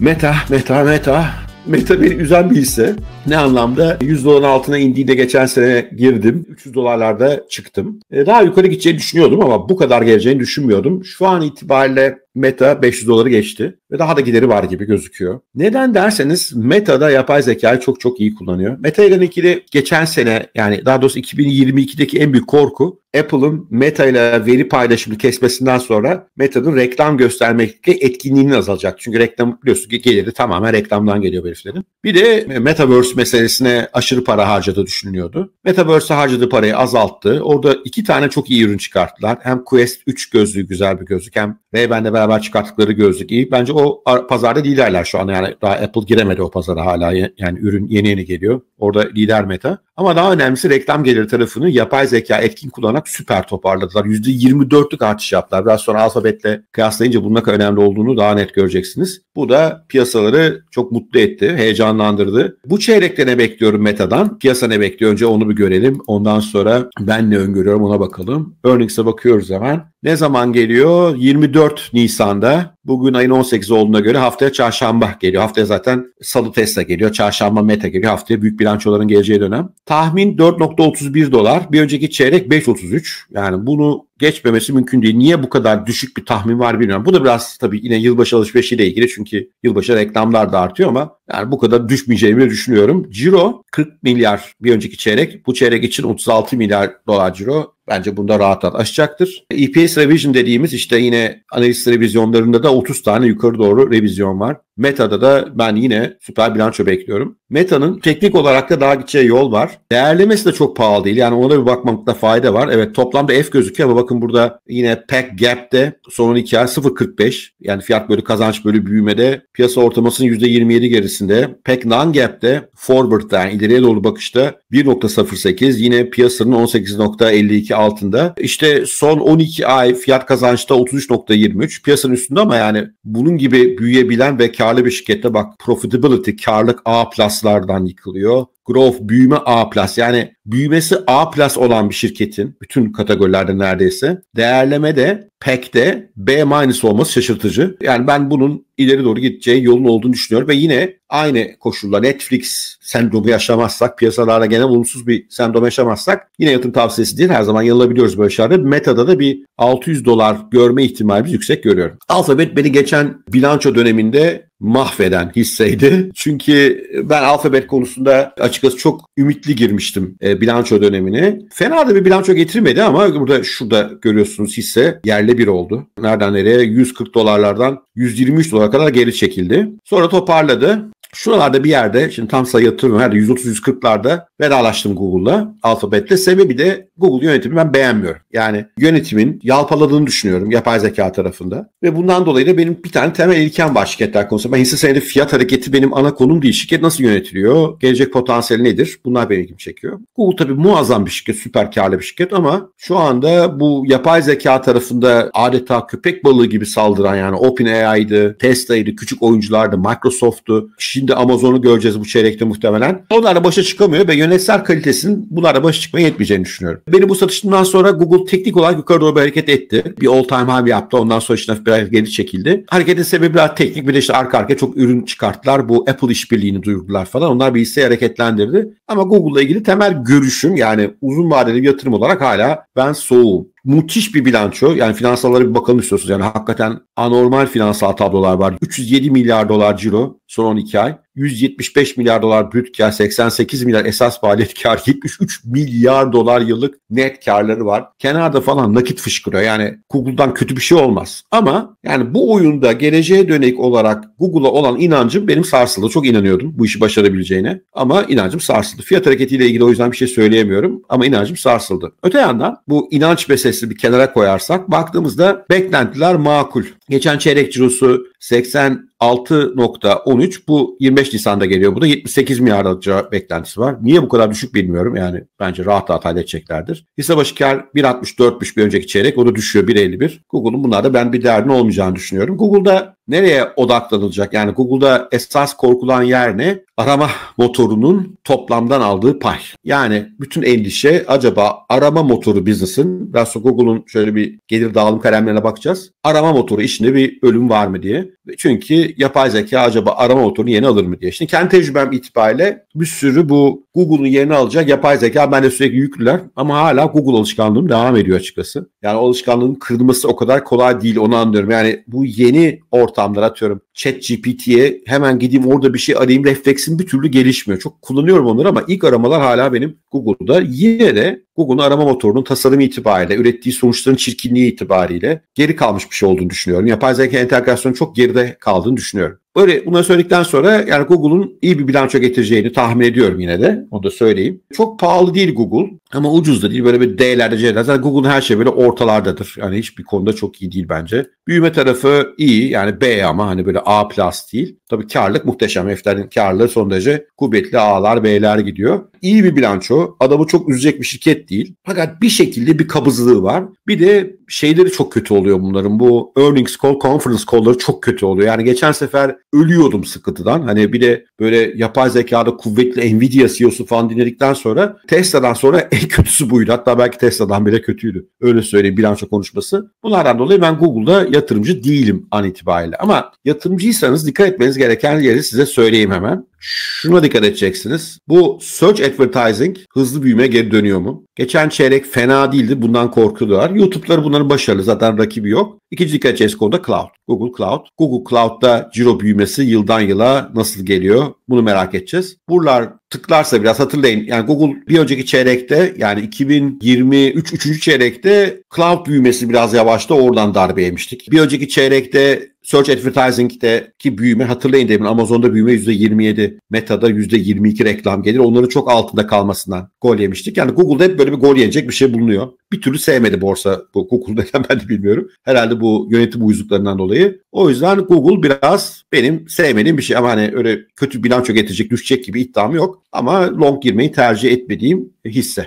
Meta, meta, meta. Meta beni üzen bir hisse. Ne anlamda? 100 doların altına indiğinde geçen sene girdim. 300 dolarlarda çıktım. E, daha yukarı gideceğini düşünüyordum ama bu kadar geleceğini düşünmüyordum. Şu an itibariyle Meta 500 doları geçti ve daha da gideri var gibi gözüküyor. Neden derseniz Meta da yapay zekayı çok çok iyi kullanıyor. Meta ile ilgili geçen sene yani daha doğrusu 2022'deki en büyük korku Apple'ın Meta ile veri paylaşımını kesmesinden sonra Meta'nın reklam göstermekte etkinliğinin azalacak. Çünkü reklam biliyorsun ki geliri tamamen reklamdan geliyor heriflerin. Bir de Metaverse meselesine aşırı para harcadığı düşünülüyordu. Metaverse'e harcadığı parayı azalttı. Orada iki tane çok iyi ürün çıkarttılar. Hem Quest 3 gözlüğü güzel bir gözlük hem Ray-Ban'le beraber çıkarttıkları gözlük iyi. Bence o pazarda liderler şu anda. Yani daha Apple giremedi o pazara hala. Yani ürün yeni yeni geliyor. Orada lider meta. Ama daha önemlisi reklam geliri tarafını yapay zeka etkin kullanarak süper toparladılar. %24'lük artış yaptılar. Biraz sonra alfabetle kıyaslayınca bunun ne kadar önemli olduğunu daha net göreceksiniz. Bu da piyasaları çok mutlu etti, heyecanlandırdı. Bu çeyrekte ne bekliyorum Meta'dan? Piyasa ne bekliyor? Önce onu bir görelim. Ondan sonra ben ne öngörüyorum ona bakalım. Earnings'e bakıyoruz hemen. Ne zaman geliyor? 24 Nisan'da. Bugün ayın 18 olduğuna göre haftaya çarşamba geliyor. Haftaya zaten salı Tesla geliyor. Çarşamba Meta geliyor. Haftaya büyük bilançoların geleceği dönem. Tahmin 4.31 dolar. Bir önceki çeyrek 5.33. Yani bunu geçmemesi mümkün değil. Niye bu kadar düşük bir tahmin var bilmiyorum. Bu da biraz tabii yine yılbaşı alışverişiyle ilgili çünkü yılbaşı reklamlar da artıyor ama yani bu kadar düşmeyeceğimi düşünüyorum. Ciro 40 milyar bir önceki çeyrek. Bu çeyrek için 36 milyar dolar ciro. Bence bunda rahat rahat aşacaktır. EPS e revision dediğimiz işte yine analiz revizyonlarında da 30 tane yukarı doğru revizyon var. Meta'da da ben yine süper bilanço bekliyorum. Meta'nın teknik olarak da daha gideceği yol var. Değerlemesi de çok pahalı değil. Yani ona bir bakmakta fayda var. Evet toplamda F gözüküyor ama bakın burada yine pack gap'te son 2 ay 0.45. Yani fiyat bölü kazanç bölü büyümede piyasa ortalamasının %27 gerisinde. Pack non gap'te forward yani ileriye doğru bakışta 1.08 yine piyasanın 18.52 altında. İşte son 12 ay fiyat kazançta 33.23 piyasanın üstünde ama yani bunun gibi büyüyebilen ve kar karlı bir şirkette bak profitability, karlık A pluslardan yıkılıyor growth büyüme A+. Yani büyümesi A+ olan bir şirketin bütün kategorilerde neredeyse değerleme de PEC'de B- olması şaşırtıcı. Yani ben bunun ileri doğru gideceği yolun olduğunu düşünüyorum ve yine aynı koşulda Netflix sendromu yaşamazsak, piyasalarda genel olumsuz bir sendrom yaşamazsak yine yatırım tavsiyesi değil her zaman yanılabiliyoruz böyle şeylerde. Meta'da da bir 600 dolar görme ihtimalimiz yüksek görüyorum. Alphabet beni geçen bilanço döneminde mahveden hisseydi. Çünkü ben Alfabet konusunda açık açıkçası çok ümitli girmiştim e, bilanço dönemine. Fena da bir bilanço getirmedi ama burada şurada görüyorsunuz hisse yerle bir oldu. Nereden nereye? 140 dolarlardan 123 dolara kadar geri çekildi. Sonra toparladı. Şuralarda bir yerde şimdi tam sayı hatırlamıyorum herhalde 130-140'larda 140 vedalaştım Google'la alfabetle. Sebebi de Google yönetimi ben beğenmiyorum. Yani yönetimin yalpaladığını düşünüyorum yapay zeka tarafında. Ve bundan dolayı da benim bir tane temel ilkem var şirketler konusunda. Ben hisse senedi fiyat hareketi benim ana konum değil. Şirket nasıl yönetiliyor? Gelecek potansiyeli nedir? Bunlar benim ilgimi çekiyor. Google tabii muazzam bir şirket, süper karlı bir şirket ama şu anda bu yapay zeka tarafında adeta köpek balığı gibi saldıran yani OpenAI'dı, Tesla'ydı, küçük oyunculardı, Microsoft'tu, Şimdi Amazon'u göreceğiz bu çeyrekte muhtemelen. Onlarla başa çıkamıyor ve yönetsel kalitesinin bunlarla başa çıkmaya yetmeyeceğini düşünüyorum. Benim bu satışımdan sonra Google teknik olarak yukarı doğru bir hareket etti. Bir all time high yaptı. Ondan sonra işte biraz geri çekildi. Hareketin sebebi biraz teknik. Bir de işte arka arkaya çok ürün çıkarttılar. Bu Apple işbirliğini duyurdular falan. Onlar bir hisseyi hareketlendirdi. Ama Google'la ilgili temel görüşüm yani uzun vadeli bir yatırım olarak hala ben soğuğum. Müthiş bir bilanço. Yani finansallara bir bakalım istiyorsunuz. Yani hakikaten anormal finansal tablolar var. 307 milyar dolar ciro son 12 ay. 175 milyar dolar brüt kar, 88 milyar esas maliyet kar, 73 milyar dolar yıllık net karları var. Kenarda falan nakit fışkırıyor. Yani Google'dan kötü bir şey olmaz. Ama yani bu oyunda geleceğe dönük olarak Google'a olan inancım benim sarsıldı. Çok inanıyordum bu işi başarabileceğine. Ama inancım sarsıldı. Fiyat hareketiyle ilgili o yüzden bir şey söyleyemiyorum. Ama inancım sarsıldı. Öte yandan bu inanç meselesini bir kenara koyarsak baktığımızda beklentiler makul. Geçen çeyrek cirosu 80 6.13 bu 25 Nisan'da geliyor. Bu da 78 milyar alacağı beklentisi var. Niye bu kadar düşük bilmiyorum. Yani bence rahat rahat halledeceklerdir. Hisse başı kar 1.64'müş bir önceki çeyrek. O da düşüyor 1.51. Google'un bunlarda ben bir değerinin olmayacağını düşünüyorum. Google'da nereye odaklanılacak? Yani Google'da esas korkulan yer ne? Arama motorunun toplamdan aldığı pay. Yani bütün endişe acaba arama motoru business'ın, daha sonra Google'un şöyle bir gelir dağılım kalemlerine bakacağız. Arama motoru işinde bir ölüm var mı diye. Çünkü yapay zeka acaba arama motorunu yeni alır mı diye. Şimdi kendi tecrübem itibariyle bir sürü bu Google'un yerini alacak yapay zeka bende sürekli yüklüler ama hala Google alışkanlığım devam ediyor açıkçası. Yani alışkanlığın kırılması o kadar kolay değil onu anlıyorum. Yani bu yeni ortam ortamlar atıyorum. Chat GPT'ye hemen gideyim orada bir şey arayayım refleksim bir türlü gelişmiyor. Çok kullanıyorum onları ama ilk aramalar hala benim Google'da. Yine de Google'un arama motorunun tasarım itibariyle, ürettiği sonuçların çirkinliği itibariyle geri kalmış bir şey olduğunu düşünüyorum. Yapay zeka entegrasyonu çok geride kaldığını düşünüyorum. Böyle bunları söyledikten sonra yani Google'un iyi bir bilanço getireceğini tahmin ediyorum yine de. Onu da söyleyeyim. Çok pahalı değil Google ama ucuz da değil. Böyle bir D'lerde C'lerde. Zaten Google'un her şey böyle ortalardadır. Yani hiçbir konuda çok iyi değil bence. Büyüme tarafı iyi. Yani B ama hani böyle A plus değil. Tabii karlık muhteşem. Efter'in karlılığı son derece kuvvetli A'lar B'ler gidiyor. İyi bir bilanço. Adamı çok üzecek bir şirket değil. Fakat bir şekilde bir kabızlığı var. Bir de şeyleri çok kötü oluyor bunların. Bu earnings call, conference call'ları çok kötü oluyor. Yani geçen sefer ölüyordum sıkıntıdan. Hani bir de böyle yapay zekada kuvvetli Nvidia CEO'su falan dinledikten sonra Tesla'dan sonra en kötüsü buydu. Hatta belki Tesla'dan bile kötüydü. Öyle söyleyeyim bilanço konuşması. Bunlardan dolayı ben Google'da yatırımcı değilim an itibariyle. Ama yatırımcıysanız dikkat etmeniz gereken yeri size söyleyeyim hemen. Şuna dikkat edeceksiniz. Bu search advertising hızlı büyüme geri dönüyor mu? Geçen çeyrek fena değildi. Bundan korkuyorlar. YouTube'ları bunların başarılı. Zaten rakibi yok. İkinci dikkat edeceğiz konuda cloud. Google Cloud. Google Cloud'da ciro büyümesi yıldan yıla nasıl geliyor? Bunu merak edeceğiz. Buralar tıklarsa biraz hatırlayın. Yani Google bir önceki çeyrekte yani 2023 3. çeyrekte cloud büyümesi biraz yavaşta oradan darbe yemiştik. Bir önceki çeyrekte Search Advertising'deki büyüme hatırlayın demin Amazon'da büyüme %27, Meta'da %22 reklam gelir. Onların çok altında kalmasından gol yemiştik. Yani Google'da hep böyle bir gol yenecek bir şey bulunuyor. Bir türlü sevmedi borsa bu Google'da ben de bilmiyorum. Herhalde bu yönetim uyuzluklarından dolayı. O yüzden Google biraz benim sevmediğim bir şey. Ama hani öyle kötü bilanço getirecek, düşecek gibi iddiam yok. Ama long girmeyi tercih etmediğim hisse.